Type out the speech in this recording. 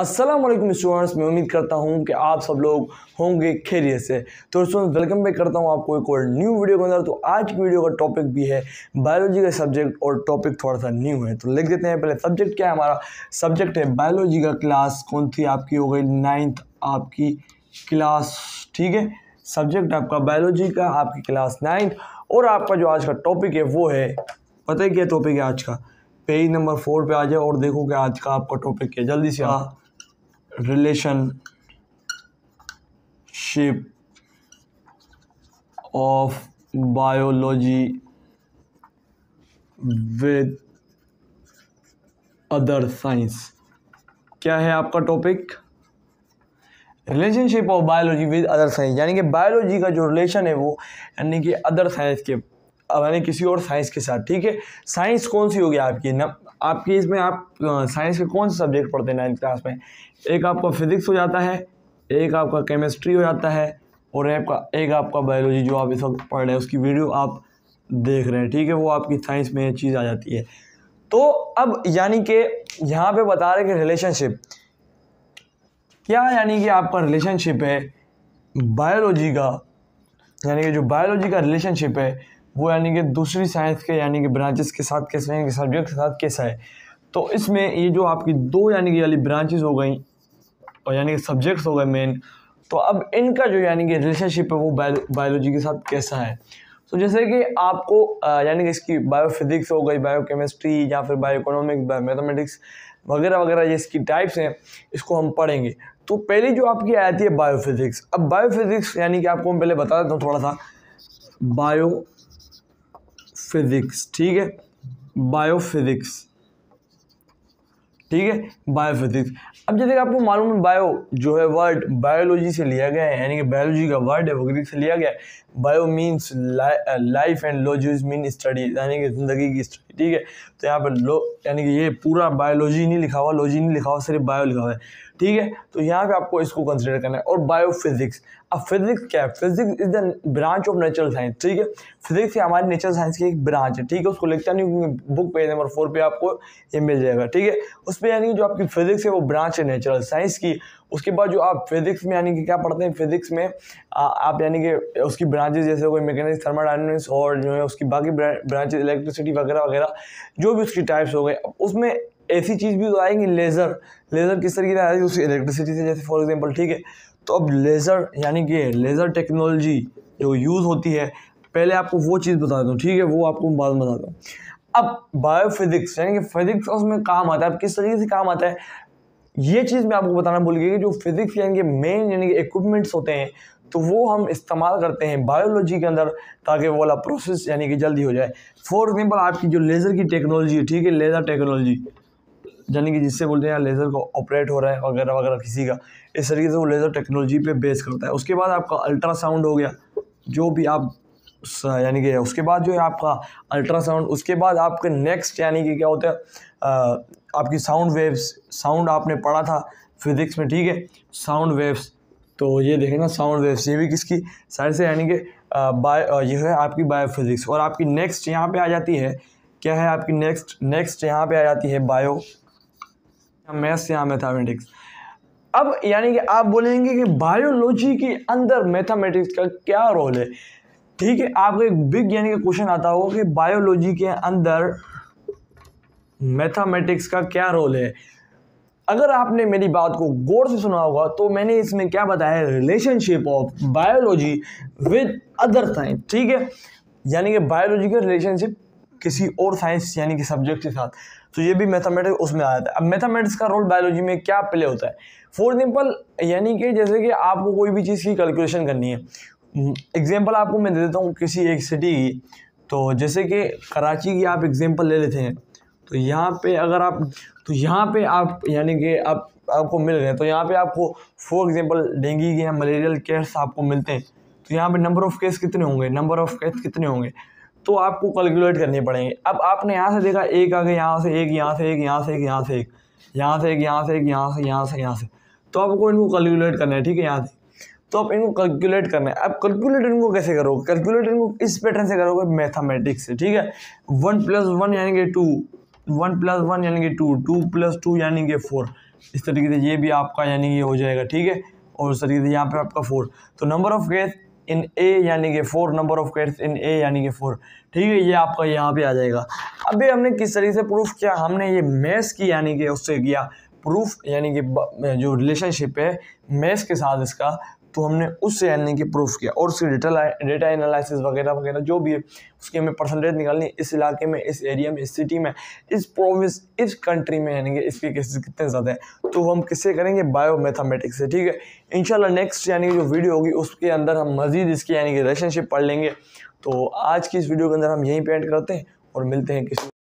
अस्सलाम वालेकुम स्टूडेंट्स मैं उम्मीद करता हूँ कि आप सब लोग होंगे खैरियत से तो स्टूडेंट्स वेलकम बैक करता हूँ आपको एक और न्यू वीडियो के अंदर तो आज की वीडियो का टॉपिक भी है बायोलॉजी का सब्जेक्ट और टॉपिक थोड़ा सा न्यू है तो लिख देते हैं पहले सब्जेक्ट क्या है हमारा सब्जेक्ट है बायोलॉजी का क्लास कौन थी आपकी हो गई नाइन्थ आपकी क्लास ठीक है सब्जेक्ट आपका बायोलॉजी का आपकी क्लास नाइन्थ और आपका जो आज का टॉपिक है वो है पता ही क्या टॉपिक है आज का पेज नंबर फोर पे आ जाए और देखो कि आज का आपका टॉपिक है जल्दी से आ शिप of biology with other science क्या है आपका topic relationship of biology with other science यानी कि बायोलॉजी का जो रिलेशन है वो यानी कि अदर साइंस के यानी किसी और साइंस के साथ ठीक है साइंस कौन सी होगी आपकी न आपकी इसमें आप साइंस के कौन से सब्जेक्ट पढ़ते हैं नाइन्थ क्लास में एक आपका फिजिक्स हो जाता है एक आपका केमिस्ट्री हो जाता है और आपका एक आपका बायोलॉजी जो आप इस वक्त पढ़ रहे हैं उसकी वीडियो आप देख रहे हैं ठीक है वो आपकी साइंस में चीज़ आ जाती है तो अब यानी कि यहाँ पे बता रहे कि रिलेशनशिप क्या यानी कि आपका रिलेशनशिप है बायोलॉजी का यानी कि जो बायोलॉजी का रिलेशनशिप है वो यानी कि दूसरी साइंस के यानी कि ब्रांचेस के साथ कैसे हैं सब्जेक्ट के साथ कैसा है तो इसमें ये जो आपकी दो यानी कि वाली ब्रांचेज हो गई और यानी कि सब्जेक्ट्स हो गए मेन तो अब इनका जो यानी कि रिलेशनशिप है वो बायोलॉजी के साथ कैसा है तो जैसे कि आपको यानी कि इसकी बायोफिजिक्स हो गई केमिस्ट्री या फिर बायो इकोनॉमिक्स बायो मैथमेटिक्स वगैरह वगैरह ये इसकी टाइप्स हैं इसको हम पढ़ेंगे तो पहली जो आपकी आती है बायोफिजिक्स अब बायोफिजिक्स यानी कि आपको मैं पहले बता देता हूँ थोड़ा सा बायो फिज़िक्स ठीक है बायोफिज़िक्स ठीक है बायोफिज़िक्स अब जैसे कि आपको मालूम है बायो जो है वर्ड बायोलॉजी से लिया गया है यानी कि बायोलॉजी का वर्ड है वो ग्रीक से लिया गया है bio means life and logies mean study यानी कि ज़िंदगी की स्टडी ठीक है तो यहाँ पर लो यानी कि ये पूरा बायोलॉजी नहीं लिखा हुआ लॉजी नहीं लिखा हुआ सिर्फ बायो लिखा हुआ है ठीक है तो यहाँ पे आपको इसको कंसिडर करना है और बायोफिजिक्स अब फिजिक्स क्या है physics is the branch of natural science ठीक है फिजिक्स ये हमारी नेचुरल साइंस की एक ब्रांच है ठीक है उसको लिखता नहीं क्योंकि बुक पेज नंबर फोर पे आपको ये मिल जाएगा ठीक है उस पर यानी जो आपकी फिजिक्स है वो ब्रांच है नेचुरल साइंस की उसके बाद जो आप फिजिक्स में यानी कि क्या पढ़ते हैं फिजिक्स में आ, आप यानी कि उसकी ब्रांचेज जैसे कोई मैकेनिक्स थर्मोडाइनमिक्स और जो है उसकी बाकी ब्रांचेज इलेक्ट्रिसिटी वगैरह वगैरह वगैरह जो भी उसकी टाइप्स हो गए उसमें ऐसी चीज़ भी तो आएंगी लेज़र लेज़र किस तरीके से आएगी उसकी इलेक्ट्रिसिटी से जैसे फॉर एग्जांपल ठीक है तो अब लेज़र यानी कि लेज़र टेक्नोलॉजी जो यूज़ होती है पहले आपको वो चीज़ बता दूँ ठीक है वो आपको बाद में बता दूँ अब बायोफिजिक्स यानी कि फिजिक्स उसमें काम आता है अब किस तरीके से काम आता है ये चीज़ मैं आपको बताना भूल गया कि जो फिजिक्स यानी कि मेन यानी कि इक्विपमेंट्स होते हैं तो वो हम इस्तेमाल करते हैं बायोलॉजी के अंदर ताकि वो वाला प्रोसेस यानी कि जल्दी हो जाए फॉर एग्जाम्पल आपकी जो लेज़र की टेक्नोलॉजी है ठीक है लेज़र टेक्नोलॉजी यानी कि जिससे बोलते हैं लेज़र को ऑपरेट हो रहा है वगैरह वगैरह किसी का इस तरीके से वो लेज़र टेक्नोलॉजी पे बेस करता है उसके बाद आपका अल्ट्रासाउंड हो गया जो भी आप यानी कि उसके बाद जो है आपका अल्ट्रासाउंड उसके बाद आपके नेक्स्ट यानी कि क्या होता है आपकी साउंड वेव्स साउंड आपने पढ़ा था फिज़िक्स में ठीक है साउंड वेव्स तो ये देखें ना साउंड वेव्स ये भी किसकी साइड से यानी कि बाय यह है आपकी बायोफिजिक्स और आपकी नेक्स्ट यहाँ पे आ जाती है क्या है आपकी नेक्स्ट नेक्स्ट यहाँ पे आ जाती है बायो मैथ्स या मैथामेटिक्स अब यानी कि आप बोलेंगे कि बायोलॉजी के अंदर मैथामेटिक्स का क्या रोल है ठीक है आपको एक बिग यानी कि क्वेश्चन आता होगा कि बायोलॉजी के अंदर मैथामेटिक्स का क्या रोल है अगर आपने मेरी बात को गौर से सुना होगा तो मैंने इसमें क्या बताया relationship of biology with other science ठीक है यानी कि बायोलॉजी का रिलेशनशिप किसी और साइंस यानी कि सब्जेक्ट के साथ तो ये भी मैथमेटिक्स उसमें आ जाता है अब मैथमेटिक्स का रोल बायोलॉजी में क्या प्ले होता है फॉर एग्जाम्पल यानी कि जैसे कि आपको कोई भी चीज़ की कैलकुलेशन करनी है एग्जाम्पल हम्म, आपको मैं दे देता हूँ किसी एक सिटी की तो जैसे कि कराची की आप एग्जाम्पल ले लेते हैं तो यहाँ पे अगर आप तो यहाँ पे आप यानी कि आप आपको मिल रहे हैं तो यहाँ पे आपको फॉर एग्जांपल डेंगू के या मलेरियल केस आपको मिलते हैं तो यहाँ पे नंबर ऑफ़ केस कितने होंगे नंबर ऑफ़ केस कितने होंगे तो आपको कैलकुलेट करने पड़ेंगे अब आपने यहाँ से देखा एक आगे यहाँ से एक यहाँ से एक यहाँ से एक यहाँ से एक यहाँ से एक यहाँ से एक यहाँ से यहाँ से यहाँ से तो आपको इनको कैलकुलेट करना है ठीक है यहाँ से तो आप इनको कैलकुलेट करना है अब कैलकुलेट इनको कैसे करोगे कैलकुलेट इनको इस पैटर्न से करोगे मैथमेटिक्स से ठीक है वन प्लस वन यानी कि टू वन प्लस वन यानी कि टू टू प्लस टू यानी कि फोर इस तरीके से ये भी आपका यानी कि हो जाएगा ठीक है और उस तरीके से यहाँ पे आपका फोर तो number of case in a यानी कि four number of case in a यानी कि फोर ठीक है ये आपका यहाँ पे आ जाएगा अभी हमने किस तरीके से प्रूफ किया हमने ये मैथ्स की यानी कि उससे किया प्रूफ यानी कि जो रिलेशनशिप है मैथ्स के साथ इसका तो हमने उससे यानी कि प्रूफ किया और उसके डेटा डेटा एनालिसिस वगैरह वगैरह जो भी है उसकी हमें परसेंटेज निकालनी है इस इलाके में इस एरिया में इस सिटी में इस प्रोविंस इस कंट्री में यानी कि इसके केसेस कितने ज़्यादा हैं तो हम किससे करेंगे बायो मैथामेटिक्स से ठीक है इनशाला नेक्स्ट यानी कि जो वीडियो होगी उसके अंदर हम मज़ीद इसकी यानी कि रिलेशनशिप पढ़ लेंगे तो आज की इस वीडियो के अंदर हम यहीं पेंट करते हैं और मिलते हैं किसी